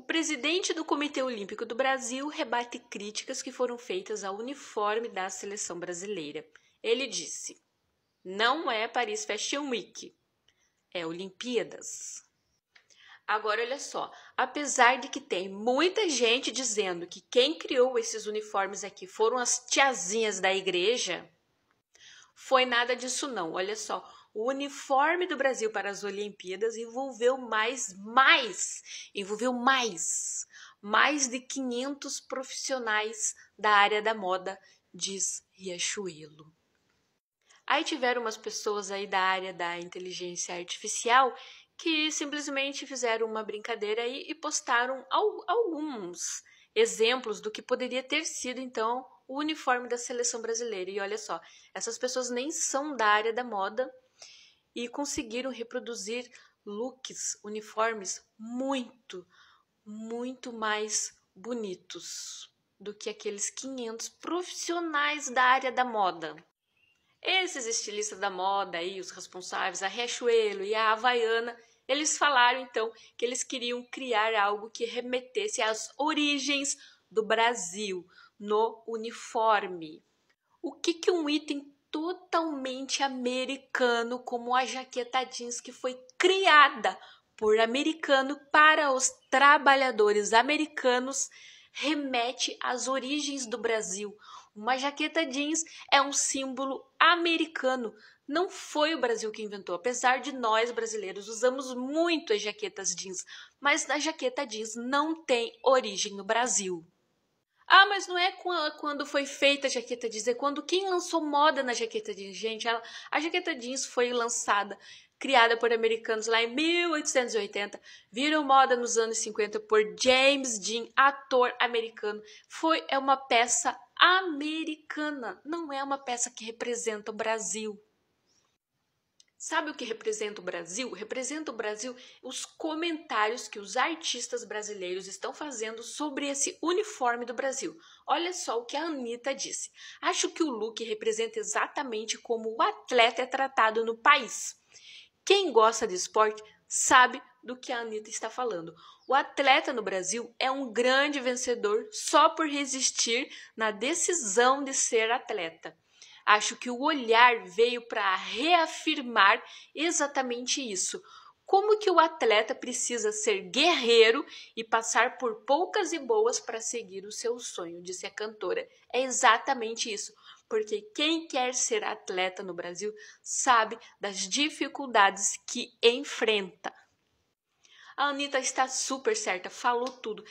O presidente do Comitê Olímpico do Brasil rebate críticas que foram feitas ao uniforme da seleção brasileira. Ele disse: Não é Paris Fashion Week, é Olimpíadas. Agora, olha só, apesar de que tem muita gente dizendo que quem criou esses uniformes aqui foram as tiazinhas da igreja, foi nada disso não. Olha só, o uniforme do Brasil para as Olimpíadas envolveu mais, mais, envolveu mais, mais de 500 profissionais da área da moda, diz Riachuelo. Aí tiveram umas pessoas aí da área da inteligência artificial que simplesmente fizeram uma brincadeira aí e postaram alguns exemplos do que poderia ter sido então o uniforme da seleção brasileira. E olha só, essas pessoas nem são da área da moda e conseguiram reproduzir looks, uniformes muito, muito mais bonitos do que aqueles 500 profissionais da área da moda. Esses estilistas da moda aí, os responsáveis, a Riachuelo e a Havaiana, eles falaram então que eles queriam criar algo que remetesse às origens do Brasil, no uniforme. O que, que um item totalmente americano como a jaqueta jeans que foi criada por americano para os trabalhadores americanos remete às origens do Brasil. Uma jaqueta jeans é um símbolo americano. Não foi o Brasil que inventou, apesar de nós brasileiros usamos muito as jaquetas jeans, mas a jaqueta jeans não tem origem no Brasil. Ah, mas não é quando foi feita a jaqueta jeans, é quando quem lançou moda na jaqueta jeans. Gente, ela, a jaqueta jeans foi lançada, criada por americanos lá em 1880, virou moda nos anos 50 por James Dean, ator americano. Foi é uma peça americana, não é uma peça que representa o Brasil. Sabe o que representa o Brasil? Representa o Brasil os comentários que os artistas brasileiros estão fazendo sobre esse uniforme do Brasil. Olha só o que a Anitta disse. Acho que o look representa exatamente como o atleta é tratado no país. Quem gosta de esporte sabe do que a Anitta está falando. O atleta no Brasil é um grande vencedor só por resistir na decisão de ser atleta. Acho que o olhar veio para reafirmar exatamente isso. Como que o atleta precisa ser guerreiro e passar por poucas e boas para seguir o seu sonho de ser cantora? É exatamente isso porque quem quer ser atleta no Brasil sabe das dificuldades que enfrenta. A Anitta está super certa, falou tudo.